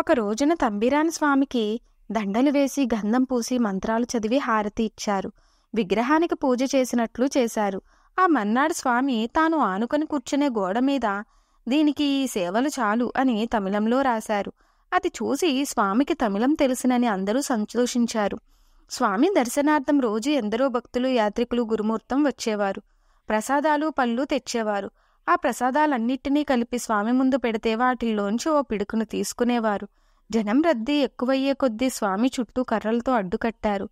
ఒక రోజున తంబిరాని స్వామికి దండలు వేసి గంధం పూసి మంత్రాలు చదివి హారతి ఇచ్చారు విగ్రహానికి పూజ చేసినట్లు చేశారు ఆ మన్నాడు స్వామి తాను ఆనుకొని కూర్చునే గోడ మీద దీనికి సేవలు చాలు అని తమిళంలో రాశారు అది చూసి స్వామికి తమిళం తెలుసునని అందరూ సంతోషించారు స్వామి దర్శనార్థం రోజు ఎందరో భక్తులు యాత్రికులు గురుమూర్తం వచ్చేవారు ప్రసాదాలు పళ్ళు తెచ్చేవారు ఆ ప్రసాదాలన్నిటినీ కలిపి స్వామి ముందు పెడితే వాటిల్లోంచి ఓ పిడుకును తీసుకునేవారు జనం రద్దీ ఎక్కువయ్యే కొద్దీ స్వామి చుట్టూ కర్రలతో అడ్డుకట్టారు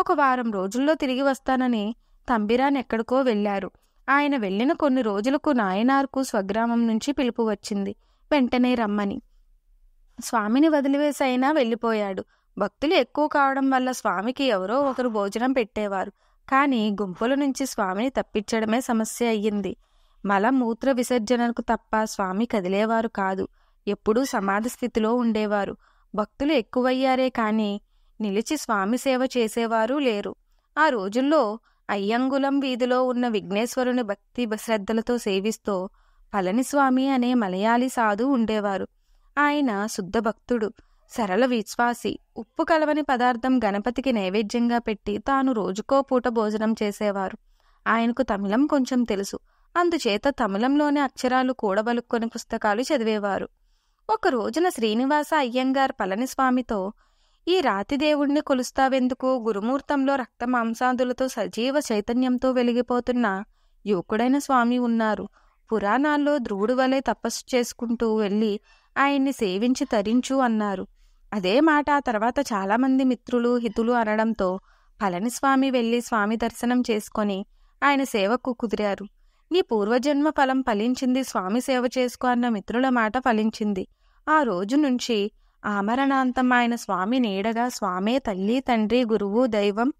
ఒక వారం రోజుల్లో తిరిగి వస్తానని తంబిరాన్ ఎక్కడికో వెళ్లారు ఆయన వెళ్లిన కొన్ని రోజులకు నాయనార్కు స్వగ్రామం నుంచి పిలుపు వచ్చింది వెంటనే రమ్మని స్వామిని వదిలివేసైనా వెళ్ళిపోయాడు భక్తులు ఎక్కువ కావడం వల్ల స్వామికి ఎవరో ఒకరు భోజనం పెట్టేవారు కానీ గుంపుల నుంచి స్వామిని తప్పించడమే సమస్య అయ్యింది మల మూత్ర విసర్జనకు తప్ప స్వామి కదిలేవారు కాదు ఎప్పుడూ సమాధి స్థితిలో ఉండేవారు భక్తులు ఎక్కువయ్యారే కానీ నిలిచి స్వామి సేవ చేసేవారూ లేరు ఆ రోజుల్లో అయ్యంగులం వీధిలో ఉన్న విఘ్నేశ్వరుని భక్తి శ్రద్ధలతో సేవిస్తూ పళనిస్వామి అనే మలయాళీ సాధు ఉండేవారు ఆయన శుద్ధ భక్తుడు సరళ విశ్వాసి ఉప్పు కలవని పదార్థం గణపతికి నైవేద్యంగా పెట్టి తాను రోజుకో పూట భోజనం చేసేవారు ఆయనకు తమిళం కొంచెం తెలుసు అందుచేత తమిళంలోని అక్షరాలు కూడబలుక్కొని పుస్తకాలు చదివేవారు ఒక రోజున శ్రీనివాస అయ్యంగార్ పళనిస్వామితో ఈ రాతిదేవుణ్ణి కొలుస్తావెందుకు గురుమూర్తంలో రక్త మాంసాదులతో సజీవ చైతన్యంతో వెలిగిపోతున్న యువకుడైన స్వామి ఉన్నారు పురాణాల్లో ధ్రువుడు వలె తపస్సు చేసుకుంటూ వెళ్ళి ఆయన్ని సేవించి తరించు అన్నారు అదే మాట ఆ తర్వాత చాలామంది మిత్రులు హితులు అనడంతో పళనిస్వామి వెళ్ళి స్వామి దర్శనం చేసుకొని ఆయన సేవకు కుదిరారు నీ పూర్వజన్మ ఫలం ఫలించింది స్వామి సేవ చేసుకో అన్న మిత్రుల మాట ఫలించింది ఆ రోజు నుంచి ఆమరణాంతం ఆయన స్వామి నీడగా స్వామే తల్లి తండ్రి గురువు దైవం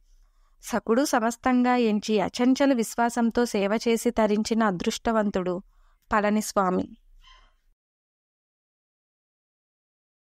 సకుడు సమస్తంగా ఎంచి అచంచల విశ్వాసంతో సేవ చేసి తరించిన అదృష్టవంతుడు పళనిస్వామి